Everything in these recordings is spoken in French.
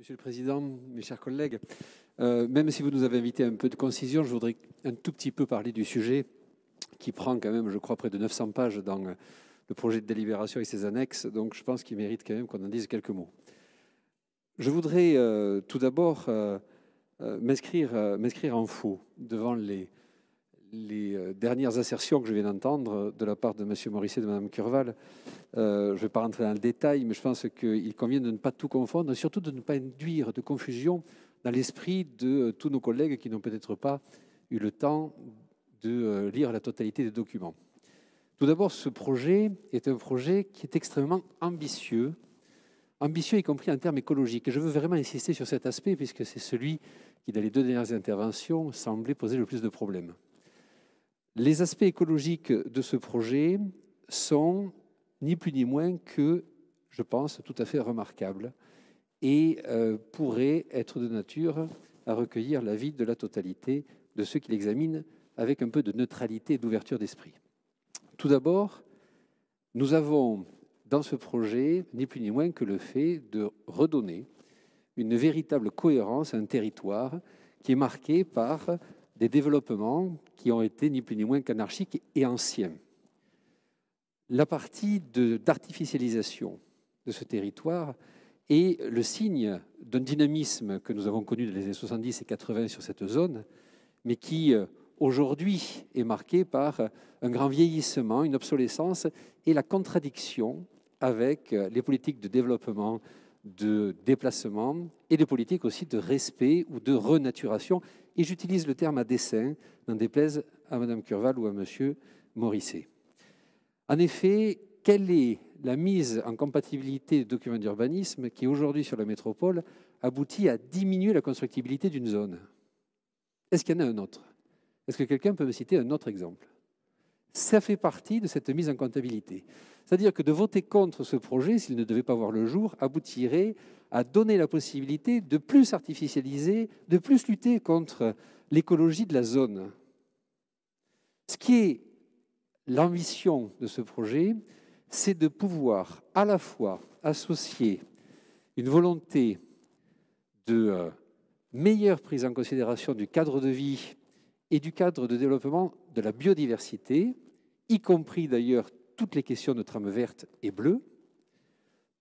Monsieur le Président, mes chers collègues, euh, même si vous nous avez invité à un peu de concision, je voudrais un tout petit peu parler du sujet qui prend quand même, je crois, près de 900 pages dans euh, le projet de délibération et ses annexes, donc je pense qu'il mérite quand même qu'on en dise quelques mots. Je voudrais euh, tout d'abord euh, m'inscrire en faux devant les, les euh, dernières assertions que je viens d'entendre euh, de la part de M. Morisset et de Mme Curval, euh, je ne vais pas rentrer dans le détail, mais je pense qu'il convient de ne pas tout confondre, surtout de ne pas induire de confusion dans l'esprit de tous nos collègues qui n'ont peut-être pas eu le temps de lire la totalité des documents. Tout d'abord, ce projet est un projet qui est extrêmement ambitieux, ambitieux y compris en termes écologiques. je veux vraiment insister sur cet aspect, puisque c'est celui qui, dans les deux dernières interventions, semblait poser le plus de problèmes. Les aspects écologiques de ce projet sont ni plus ni moins que, je pense, tout à fait remarquables et euh, pourraient être de nature à recueillir l'avis de la totalité de ceux qui l'examinent avec un peu de neutralité et d'ouverture d'esprit. Tout d'abord, nous avons dans ce projet ni plus ni moins que le fait de redonner une véritable cohérence à un territoire qui est marqué par des développements qui ont été ni plus ni moins qu'anarchiques et anciens. La partie d'artificialisation de, ce territoire est le signe d'un dynamisme que nous avons connu dans les années 70 et 80 sur cette zone, mais qui euh, aujourd'hui est marqué par un grand vieillissement, une obsolescence et la contradiction avec euh, les politiques de développement de déplacement et de politique aussi de respect ou de renaturation. Et j'utilise le terme à dessein, n'en déplaise à Madame Curval ou à Monsieur Morisset. En effet, quelle est la mise en compatibilité de documents d'urbanisme qui, aujourd'hui, sur la métropole, aboutit à diminuer la constructibilité d'une zone Est-ce qu'il y en a un autre Est-ce que quelqu'un peut me citer un autre exemple ça fait partie de cette mise en comptabilité. C'est-à-dire que de voter contre ce projet, s'il ne devait pas voir le jour, aboutirait à donner la possibilité de plus artificialiser, de plus lutter contre l'écologie de la zone. Ce qui est l'ambition de ce projet, c'est de pouvoir à la fois associer une volonté de euh, meilleure prise en considération du cadre de vie et du cadre de développement de la biodiversité, y compris d'ailleurs toutes les questions de trame verte et bleue,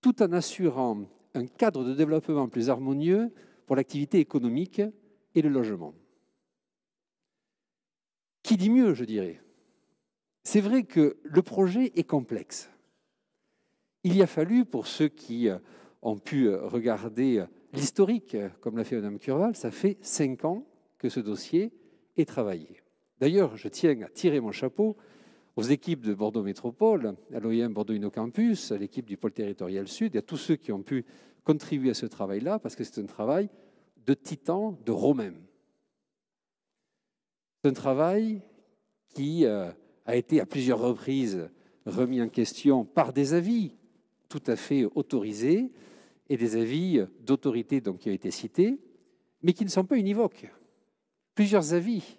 tout en assurant un cadre de développement plus harmonieux pour l'activité économique et le logement. Qui dit mieux, je dirais C'est vrai que le projet est complexe. Il y a fallu, pour ceux qui ont pu regarder l'historique, comme l'a fait Mme Curval, ça fait cinq ans que ce dossier est travaillé. D'ailleurs, je tiens à tirer mon chapeau aux équipes de Bordeaux Métropole, à l'OIM Bordeaux Inno Campus, à l'équipe du pôle territorial sud et à tous ceux qui ont pu contribuer à ce travail-là, parce que c'est un travail de titan, de romain. C'est un travail qui euh, a été à plusieurs reprises remis en question par des avis tout à fait autorisés et des avis d'autorité qui ont été cités, mais qui ne sont pas univoques. Plusieurs avis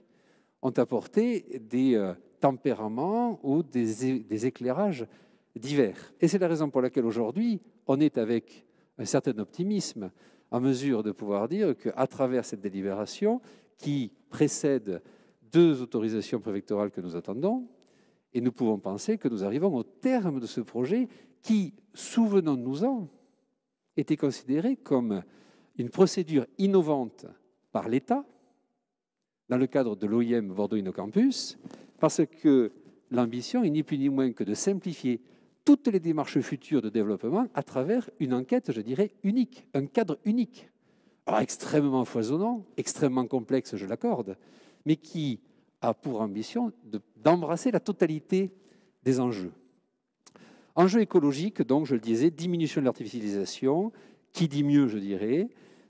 ont apporté des euh, tempéraments ou des, des éclairages divers. Et c'est la raison pour laquelle aujourd'hui, on est avec un certain optimisme en mesure de pouvoir dire qu'à travers cette délibération qui précède deux autorisations préfectorales que nous attendons, et nous pouvons penser que nous arrivons au terme de ce projet qui, souvenons-nous-en, était considéré comme une procédure innovante par l'État, dans le cadre de l'OIM bordeaux Campus, parce que l'ambition est ni plus ni moins que de simplifier toutes les démarches futures de développement à travers une enquête, je dirais, unique, un cadre unique. Alors, extrêmement foisonnant, extrêmement complexe, je l'accorde, mais qui a pour ambition d'embrasser la totalité des enjeux. Enjeux écologiques, donc, je le disais, diminution de l'artificialisation, qui dit mieux, je dirais.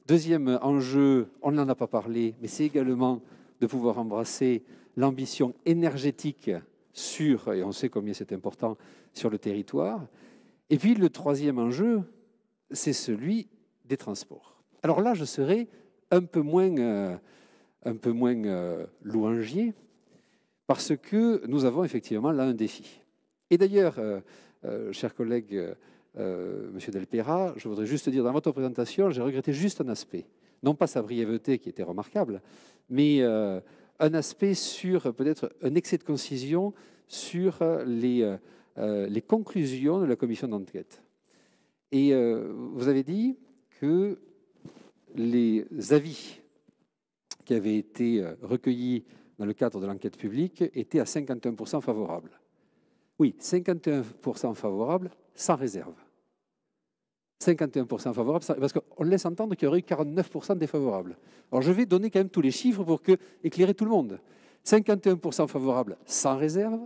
Deuxième enjeu, on n'en a pas parlé, mais c'est également de pouvoir embrasser l'ambition énergétique sur, et on sait combien c'est important, sur le territoire. Et puis le troisième enjeu, c'est celui des transports. Alors là, je serai un peu moins, euh, un peu euh, louangier, parce que nous avons effectivement là un défi. Et d'ailleurs, euh, cher collègue collègues, Monsieur Delpera, je voudrais juste dire, dans votre présentation, j'ai regretté juste un aspect non pas sa brièveté qui était remarquable, mais euh, un aspect sur, peut-être un excès de concision sur euh, euh, les, conclusions de la commission d'enquête. Et vous avez dit que les avis qui avaient été recueillis dans le cadre de l'enquête publique étaient à 51% favorables. Oui, 51% favorables sans réserve. 51% favorables, parce qu'on laisse entendre qu'il y aurait eu 49% défavorables. Alors je vais donner quand même tous les chiffres pour éclairer tout le monde. 51% favorables sans réserve,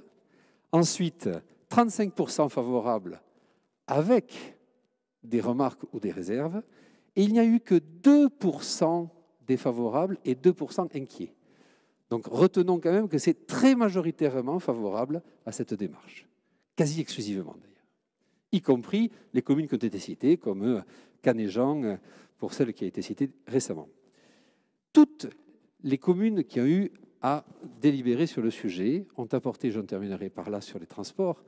ensuite 35% favorables avec des remarques ou des réserves, et il n'y a eu que 2% défavorables et 2% inquiets. Donc retenons quand même que c'est très majoritairement favorable à cette démarche, quasi exclusivement d'ailleurs y compris les communes qui ont été citées, comme euh, Canéjean, euh, pour celle qui a été citée récemment. Toutes les communes qui ont eu à délibérer sur le sujet ont apporté, j'en terminerai par là sur les transports,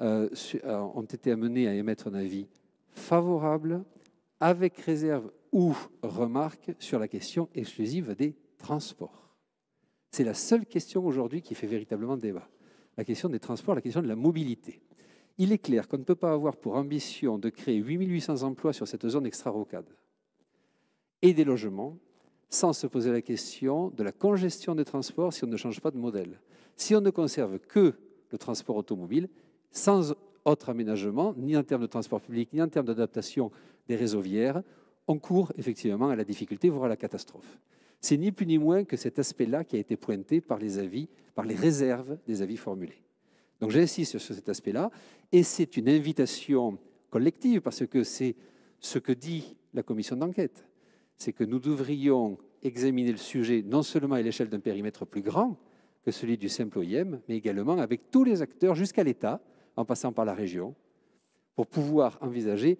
euh, ont été amenées à émettre un avis favorable, avec réserve ou remarque sur la question exclusive des transports. C'est la seule question aujourd'hui qui fait véritablement débat. La question des transports, la question de la mobilité. Il est clair qu'on ne peut pas avoir pour ambition de créer 8800 emplois sur cette zone extra-rocade et des logements sans se poser la question de la congestion des transports si on ne change pas de modèle. Si on ne conserve que le transport automobile, sans autre aménagement, ni en termes de transport public, ni en termes d'adaptation des réseaux vières, on court effectivement à la difficulté, voire à la catastrophe. C'est ni plus ni moins que cet aspect-là qui a été pointé par les avis, par les réserves des avis formulés. Donc j'insiste sur cet aspect-là, et c'est une invitation collective, parce que c'est ce que dit la commission d'enquête, c'est que nous devrions examiner le sujet non seulement à l'échelle d'un périmètre plus grand que celui du simple OIM, mais également avec tous les acteurs jusqu'à l'État, en passant par la région, pour pouvoir envisager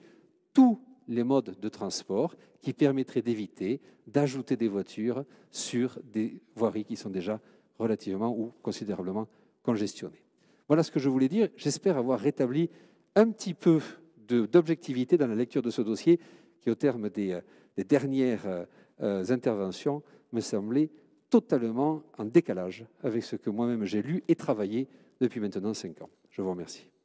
tous les modes de transport qui permettraient d'éviter d'ajouter des voitures sur des voiries qui sont déjà relativement ou considérablement congestionnées. Voilà ce que je voulais dire. J'espère avoir rétabli un petit peu d'objectivité dans la lecture de ce dossier qui, au terme des, euh, dernières euh, euh, interventions, me semblait totalement en décalage avec ce que moi-même j'ai lu et travaillé depuis maintenant cinq ans. Je vous remercie.